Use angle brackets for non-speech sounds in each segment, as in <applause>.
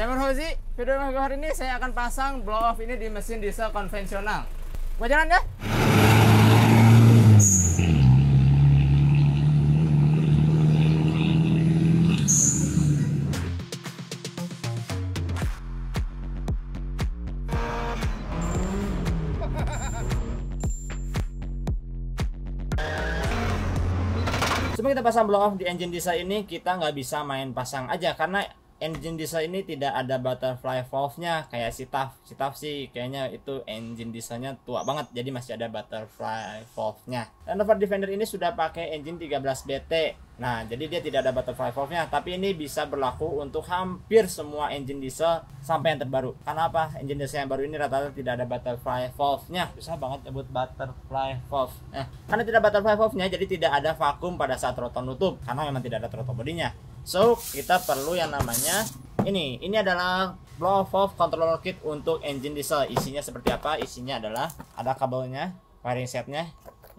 Saya Murhozi, video yang hari ini saya akan pasang blow off ini di mesin diesel konvensional. Gua jalan ya. Sebelum kita pasang blow off di engine diesel ini, kita nggak bisa main pasang aja karena engine diesel ini tidak ada butterfly valve-nya kayak si Si Sitaf sih kayaknya itu engine dieselnya tua banget jadi masih ada butterfly valve-nya. Rover Defender ini sudah pakai engine 13BT. Nah, jadi dia tidak ada butterfly valve-nya, tapi ini bisa berlaku untuk hampir semua engine diesel sampai yang terbaru. Karena apa? Engine diesel yang baru ini rata-rata tidak ada butterfly valve-nya. Bisa banget nyebut butterfly valve. Nah, karena tidak butterfly valve-nya, jadi tidak ada vakum pada saat rotor nutup karena memang tidak ada throttle bodinya. So, kita perlu yang namanya ini. Ini adalah blow off controller kit untuk engine diesel. Isinya seperti apa? Isinya adalah ada kabelnya, wiring setnya.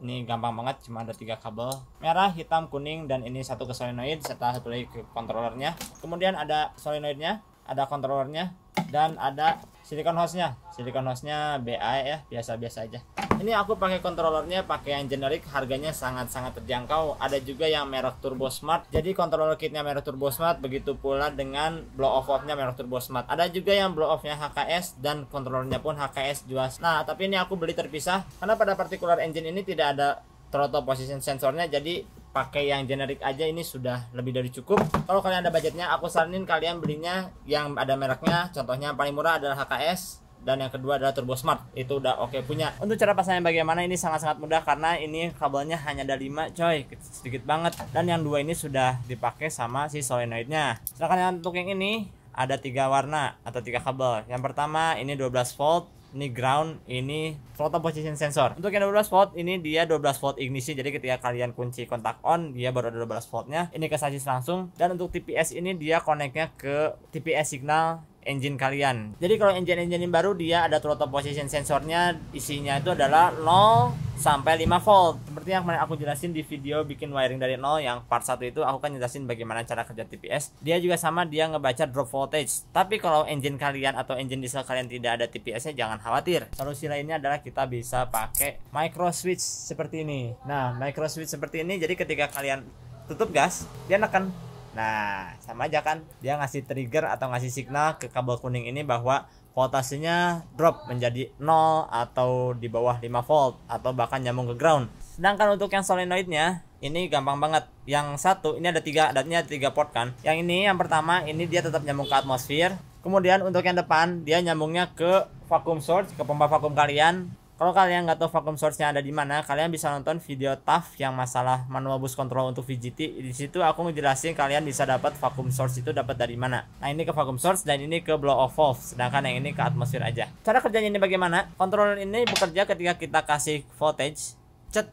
Ini gampang banget, cuma ada tiga kabel merah, hitam, kuning, dan ini satu ke solenoid serta satu lagi ke kontrolernya. Kemudian ada solenoidnya, ada kontrolernya dan ada silikon hostnya. Silikon hostnya BA ya, biasa-biasa aja ini aku pakai kontrolernya pakai yang generik harganya sangat-sangat terjangkau ada juga yang merek Turbo Smart jadi controller kitnya merek Turbo Smart begitu pula dengan blow off offnya merek Turbo Smart ada juga yang blow offnya HKS dan kontrolernya pun HKS juga nah tapi ini aku beli terpisah karena pada particular engine ini tidak ada throttle position sensornya jadi pakai yang generik aja ini sudah lebih dari cukup kalau kalian ada budgetnya aku saranin kalian belinya yang ada mereknya contohnya yang paling murah adalah HKS dan yang kedua adalah turbo smart itu udah oke okay punya untuk cara pasangnya bagaimana ini sangat-sangat mudah karena ini kabelnya hanya ada 5 coy sedikit banget dan yang dua ini sudah dipakai sama si solenoidnya sedangkan yang untuk yang ini ada tiga warna atau tiga kabel yang pertama ini 12 volt ini ground, ini throttle position sensor. Untuk yang 12 volt ini dia 12 volt ignisi, Jadi ketika kalian kunci kontak on, dia baru ada 12 voltnya. Ini ke sasis langsung. Dan untuk TPS ini dia koneknya ke TPS signal engine kalian. Jadi kalau engine-engine yang baru dia ada throttle position sensornya isinya itu adalah 0 sampai 5 volt. Seperti yang kemarin aku jelasin di video bikin wiring dari 0 yang part 1 itu aku kan jelasin bagaimana cara kerja TPS. Dia juga sama dia ngebaca drop voltage. Tapi kalau engine kalian atau engine diesel kalian tidak ada TPS-nya jangan khawatir. Solusi lainnya adalah kita bisa pakai micro switch seperti ini. Nah, micro switch seperti ini jadi ketika kalian tutup gas, dia akan Nah, sama aja kan dia ngasih trigger atau ngasih signal ke kabel kuning ini bahwa voltasenya drop menjadi 0 atau di bawah 5 volt atau bahkan nyambung ke ground. Sedangkan untuk yang solenoidnya ini gampang banget. Yang satu ini ada tiga, adatnya ada tiga port kan. Yang ini yang pertama ini dia tetap nyambung ke atmosfer. Kemudian untuk yang depan dia nyambungnya ke vacuum source ke pompa vakum kalian. Kalau kalian nggak tahu vacuum source-nya ada di mana, kalian bisa nonton video TAF yang masalah manual boost control untuk VGT. Di situ aku ngejelasin kalian bisa dapat vacuum source itu dapat dari mana. Nah, ini ke vacuum source dan ini ke blow off valve, sedangkan yang ini ke atmosfer aja. Cara kerjanya ini bagaimana? Controller ini bekerja ketika kita kasih voltage, cet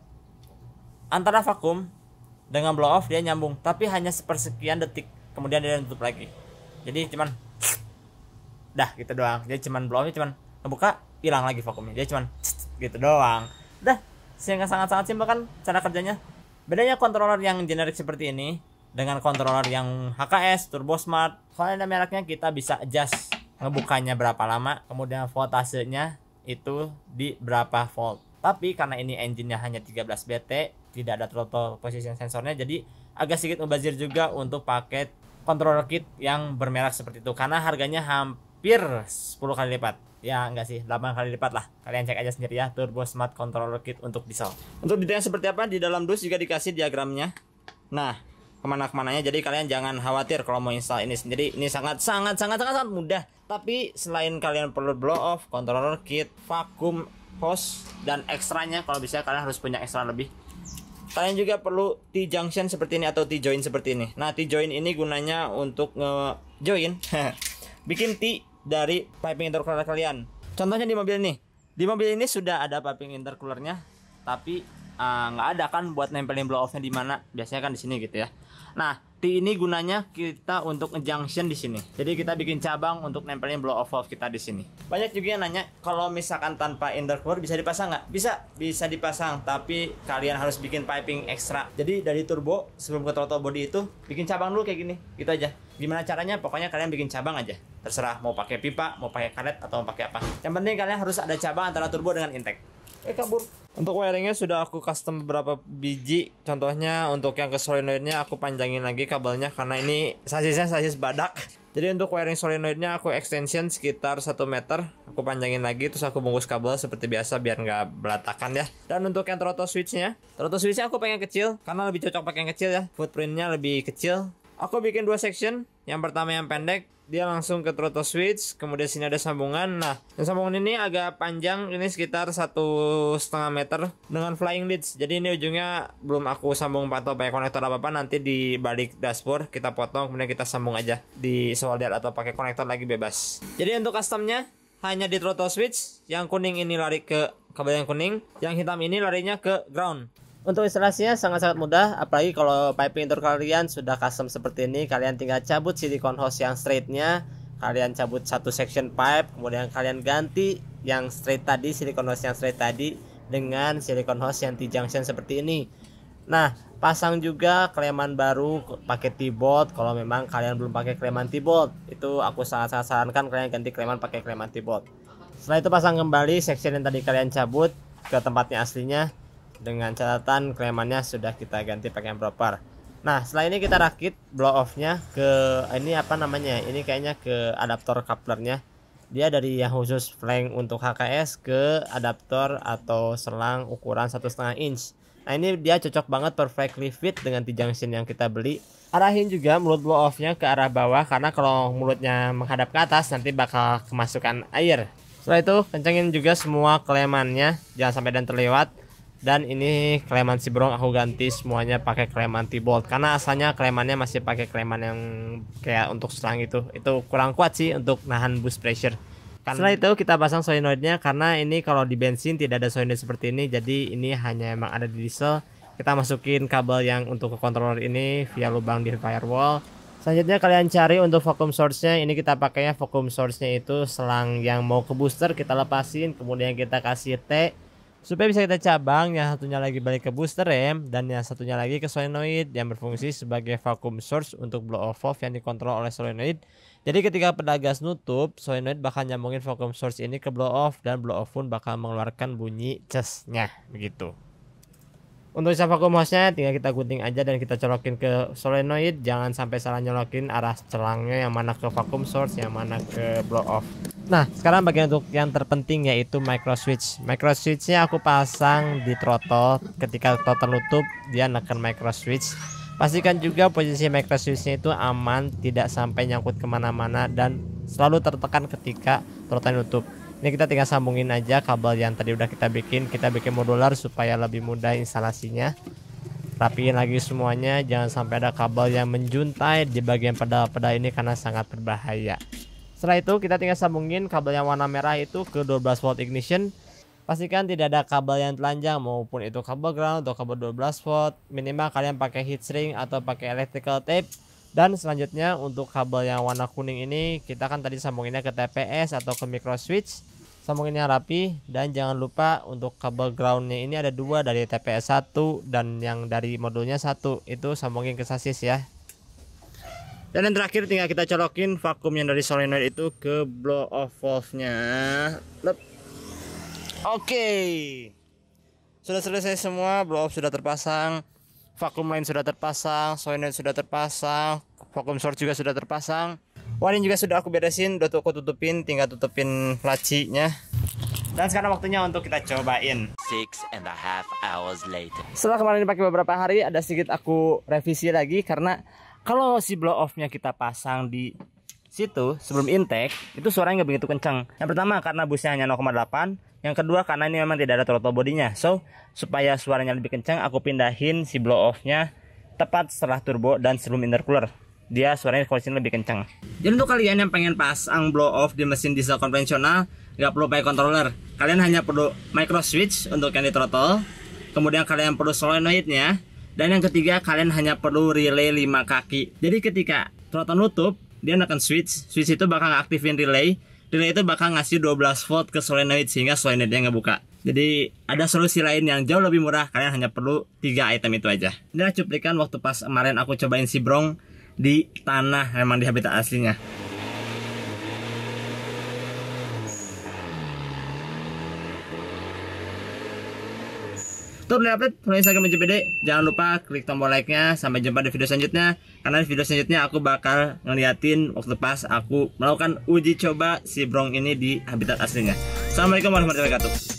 antara vakum dengan blow off dia nyambung, tapi hanya sepersekian detik, kemudian dia tutup lagi. Jadi cuman dah kita gitu doang. Dia cuman blow off cuman ngebuka, hilang lagi vakumnya. Dia cuman gitu doang dah sehingga sangat-sangat simpel kan cara kerjanya bedanya controller yang generik seperti ini dengan controller yang HKS Turbo Smart soalnya mereknya kita bisa adjust ngebukanya berapa lama kemudian voltasenya itu di berapa volt tapi karena ini engine-nya hanya 13 BT tidak ada throttle position sensornya jadi agak sedikit membazir juga untuk paket controller kit yang bermerek seperti itu karena harganya hampir 10 kali lipat ya enggak sih 8 kali lipat lah kalian cek aja sendiri ya turbo smart controller kit untuk diesel untuk detailnya seperti apa di dalam dus juga dikasih diagramnya nah kemana kemananya jadi kalian jangan khawatir kalau mau install ini sendiri ini sangat sangat sangat sangat, sangat mudah tapi selain kalian perlu blow off controller kit vakum hose dan ekstranya kalau bisa kalian harus punya ekstra lebih kalian juga perlu T junction seperti ini atau T join seperti ini nah T join ini gunanya untuk nge join <laughs> bikin T dari piping intercooler kalian. Contohnya di mobil ini, Di mobil ini sudah ada piping intercoolernya, tapi eh, nggak uh, ada kan buat nempelin blow offnya di mana. Biasanya kan di sini gitu ya. Nah, di ini gunanya kita untuk junction di sini. Jadi kita bikin cabang untuk nempelin blow off valve kita di sini. Banyak juga yang nanya kalau misalkan tanpa intercooler bisa dipasang nggak? Bisa, bisa dipasang. Tapi kalian harus bikin piping ekstra. Jadi dari turbo sebelum ke throttle body itu bikin cabang dulu kayak gini. Gitu aja. Gimana caranya? Pokoknya kalian bikin cabang aja terserah mau pakai pipa mau pakai karet atau mau pakai apa yang penting kalian harus ada cabang antara turbo dengan intake eh kabur untuk wiringnya sudah aku custom beberapa biji contohnya untuk yang ke solenoidnya aku panjangin lagi kabelnya karena ini sasisnya sasis badak jadi untuk wiring solenoidnya aku extension sekitar 1 meter Aku panjangin lagi terus aku bungkus kabel seperti biasa biar nggak berantakan ya Dan untuk yang throttle switchnya Throttle switchnya aku pengen kecil karena lebih cocok pakai yang kecil ya Footprintnya lebih kecil Aku bikin dua section. Yang pertama yang pendek, dia langsung ke throttle switch. Kemudian sini ada sambungan. Nah, yang sambungan ini agak panjang. Ini sekitar satu setengah meter dengan flying leads. Jadi ini ujungnya belum aku sambung atau pakai konektor apa apa. Nanti di balik dashboard kita potong, kemudian kita sambung aja di solder atau pakai konektor lagi bebas. Jadi untuk customnya hanya di throttle switch. Yang kuning ini lari ke kabel yang kuning, yang hitam ini larinya ke ground. Untuk instalasinya sangat-sangat mudah, apalagi kalau piping untuk kalian sudah custom seperti ini, kalian tinggal cabut silikon hose yang straightnya, kalian cabut satu section pipe, kemudian kalian ganti yang straight tadi, silikon hose yang straight tadi dengan silikon hose yang T-junction seperti ini. Nah, pasang juga kleman baru pakai T-bolt kalau memang kalian belum pakai kleman T-bolt. Itu aku sangat-sangat sarankan kalian ganti kleman pakai kleman T-bolt. Setelah itu pasang kembali section yang tadi kalian cabut ke tempatnya aslinya dengan catatan klemannya sudah kita ganti pakai yang proper nah setelah ini kita rakit blow off nya ke ini apa namanya ini kayaknya ke adaptor couplernya dia dari yang khusus flank untuk HKS ke adaptor atau selang ukuran satu setengah inch nah ini dia cocok banget perfectly fit dengan T-junction yang kita beli arahin juga mulut blow off nya ke arah bawah karena kalau mulutnya menghadap ke atas nanti bakal kemasukan air setelah itu kencengin juga semua klemannya jangan sampai dan terlewat dan ini kleman si brong aku ganti semuanya pakai t Bolt karena asalnya klemannya masih pakai kleman yang kayak untuk serang itu itu kurang kuat sih untuk nahan boost pressure kan. setelah itu kita pasang solenoidnya karena ini kalau di bensin tidak ada solenoid seperti ini jadi ini hanya emang ada di diesel kita masukin kabel yang untuk ke controller ini via lubang di firewall selanjutnya kalian cari untuk vacuum source-nya ini kita pakainya vacuum source-nya itu selang yang mau ke booster kita lepasin kemudian kita kasih T supaya bisa kita cabang yang satunya lagi balik ke booster rem ya, dan yang satunya lagi ke solenoid yang berfungsi sebagai vakum source untuk blow off valve yang dikontrol oleh solenoid jadi ketika pedal nutup solenoid bakal nyambungin vakum source ini ke blow off dan blow off pun bakal mengeluarkan bunyi chestnya begitu untuk vakum hostnya tinggal kita gunting aja dan kita colokin ke solenoid Jangan sampai salah nyolokin arah celangnya yang mana ke vakum source yang mana ke blow off Nah sekarang bagian untuk yang terpenting yaitu micro switch Micro switchnya aku pasang di throttle ketika throttle nutup dia neken micro switch Pastikan juga posisi micro switchnya itu aman tidak sampai nyangkut kemana-mana dan selalu tertekan ketika throttle nutup ini kita tinggal sambungin aja kabel yang tadi udah kita bikin kita bikin modular supaya lebih mudah instalasinya rapiin lagi semuanya jangan sampai ada kabel yang menjuntai di bagian pedal-pedal ini karena sangat berbahaya setelah itu kita tinggal sambungin kabel yang warna merah itu ke 12 volt ignition pastikan tidak ada kabel yang telanjang maupun itu kabel ground atau kabel 12 volt minimal kalian pakai heat shrink atau pakai electrical tape dan selanjutnya untuk kabel yang warna kuning ini kita kan tadi sambunginnya ke TPS atau ke micro switch sambunginnya rapi dan jangan lupa untuk kabel groundnya ini ada dua dari TPS 1 dan yang dari modulnya satu itu sambungin ke sasis ya dan yang terakhir tinggal kita colokin vakum yang dari solenoid itu ke blow off valve nya oke okay. sudah selesai semua blow off sudah terpasang vakum lain sudah terpasang solenoid sudah terpasang vakum short juga sudah terpasang warin juga sudah aku beresin udah tuh aku tutupin tinggal tutupin lacinya dan sekarang waktunya untuk kita cobain. Six and a half hours later. Setelah kemarin dipakai beberapa hari, ada sedikit aku revisi lagi karena kalau si blow offnya kita pasang di situ sebelum intake, itu suaranya nggak begitu kencang. Yang pertama karena busnya hanya 0,8, yang kedua karena ini memang tidak ada throttle bodinya. So, supaya suaranya lebih kencang, aku pindahin si blow offnya tepat setelah turbo dan sebelum intercooler dia suaranya kualitasnya lebih kencang. Jadi untuk kalian yang pengen pasang blow off di mesin diesel konvensional, nggak perlu pakai controller. Kalian hanya perlu micro switch untuk yang di throttle, kemudian kalian perlu solenoidnya, dan yang ketiga kalian hanya perlu relay 5 kaki. Jadi ketika throttle nutup, dia akan switch. Switch itu bakal aktifin relay. Relay itu bakal ngasih 12 volt ke solenoid sehingga solenoidnya nggak buka. Jadi ada solusi lain yang jauh lebih murah, kalian hanya perlu tiga item itu aja. Inilah cuplikan waktu pas kemarin aku cobain si Brong di tanah memang di habitat aslinya Untuk update update Instagram JPD Jangan lupa klik tombol like-nya Sampai jumpa di video selanjutnya Karena di video selanjutnya aku bakal ngeliatin Waktu pas aku melakukan uji coba si brong ini di habitat aslinya Assalamualaikum warahmatullahi wabarakatuh